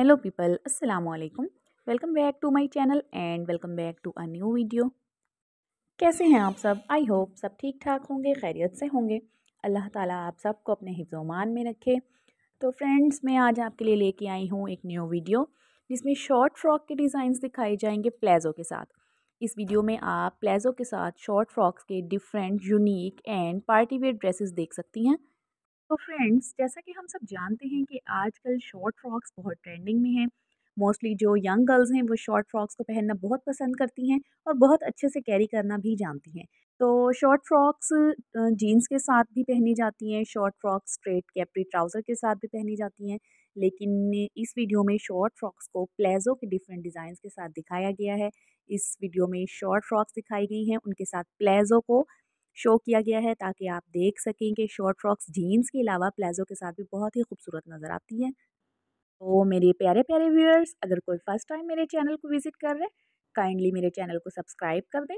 hello people अस्सलाम वालेकुम welcome back to my channel and welcome back to a new video कैसे हैं आप सब आई होप सब ठीक ठाक होंगे खैरियत से होंगे अल्लाह ताला आप सबको अपने हिफ्जोमान में रखे तो फ्रेंड्स मैं आज आपके लिए लेके आई हूँ एक न्यू वीडियो जिसमें शॉर्ट फ्रॉक के डिज़ाइन दिखाए जाएंगे प्लेज़ो के साथ इस वीडियो में आप प्लेज़ो के साथ शॉर्ट फ्रॉक्स के different unique and party wear dresses देख सकती हैं तो फ्रेंड्स जैसा कि हम सब जानते हैं कि आजकल शॉर्ट फ्रॉक्स बहुत ट्रेंडिंग में हैं मोस्टली जो यंग गर्ल्स हैं वो शॉर्ट फ्रॉक्स को पहनना बहुत पसंद करती हैं और बहुत अच्छे से कैरी करना भी जानती हैं तो शॉर्ट फ्रॉक्स जीन्स के साथ भी पहनी जाती हैं short frocks straight capri trouser के साथ भी पहनी जाती हैं लेकिन इस वीडियो में शॉर्ट फ्रॉक्स को प्लेजो के डिफरेंट डिज़ाइंस के साथ दिखाया गया है इस वीडियो में शॉर्ट फ्रॉक्स दिखाई गई हैं उनके साथ प्लेजो को शो किया गया है ताकि आप देख सकें कि शॉर्ट फ्रॉक्स जीन्स के अलावा प्लाजो के साथ भी बहुत ही खूबसूरत नज़र आती हैं तो मेरे प्यारे प्यारे व्यूअर्स अगर कोई फ़र्स्ट टाइम मेरे चैनल को विज़िट कर रहे हैं काइंडली मेरे चैनल को सब्सक्राइब कर दें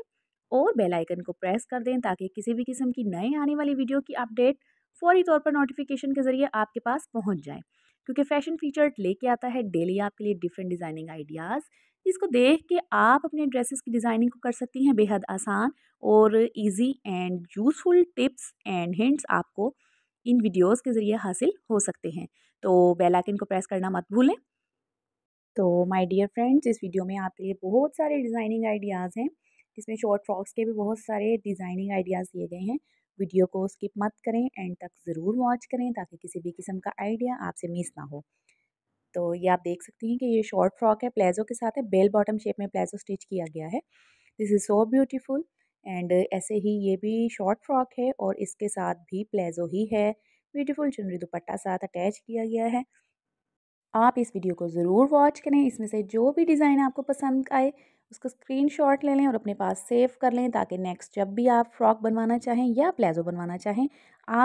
और बेल आइकन को प्रेस कर दें ताकि किसी भी किस्म की नए आने वाली वीडियो की अपडेट फौरी तौर पर नोटिफिकेशन के ज़रिए आपके पास पहुँच जाए क्योंकि फ़ैशन फीचर लेके आता है डेली आपके लिए डिफरेंट डिज़ाइनिंग आइडियाज़ इसको देख के आप अपने ड्रेसेस की डिज़ाइनिंग को कर सकती हैं बेहद आसान और easy and useful tips and hints आपको इन वीडियोस के ज़रिए हासिल हो सकते हैं तो बेल आइकन को प्रेस करना मत भूलें तो माय डियर फ्रेंड्स इस वीडियो में आपके लिए बहुत सारे डिज़ाइनिंग आइडियाज़ हैं जिसमें शॉर्ट फ्रॉक्स के भी बहुत सारे डिज़ाइनिंग आइडियाज़ दिए गए हैं वीडियो को स्किप मत करें एंड तक ज़रूर वॉच करें ताकि किसी भी किस्म का आइडिया आपसे मिस ना हो तो ये आप देख सकती हैं कि ये शॉर्ट फ्रॉक है प्लेजो के साथ है बेल बॉटम शेप में प्लेजो स्टिच किया गया है this is so beautiful and ऐसे ही ये भी शॉर्ट फ्रॉक है और इसके साथ भी प्लेजो ही है ब्यूटीफुल चुनरी दुपट्टा साथ अटैच किया गया है आप इस वीडियो को ज़रूर वॉच करें इसमें से जो भी डिज़ाइन आपको पसंद आए उसका शॉट ले लें और अपने पास सेव कर लें ताकि नेक्स्ट जब भी आप फ्रॉक बनवाना चाहें या प्लेजो बनवाना चाहें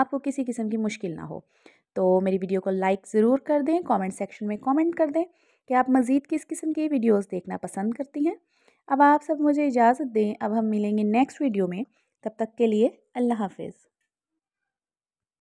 आपको किसी किस्म की मुश्किल ना हो तो मेरी वीडियो को लाइक ज़रूर कर दें कमेंट सेक्शन में कमेंट कर दें कि आप मज़ीद किस किस्म की वीडियोस देखना पसंद करती हैं अब आप सब मुझे इजाज़त दें अब हम मिलेंगे नेक्स्ट वीडियो में तब तक के लिए अल्लाह हाफिज़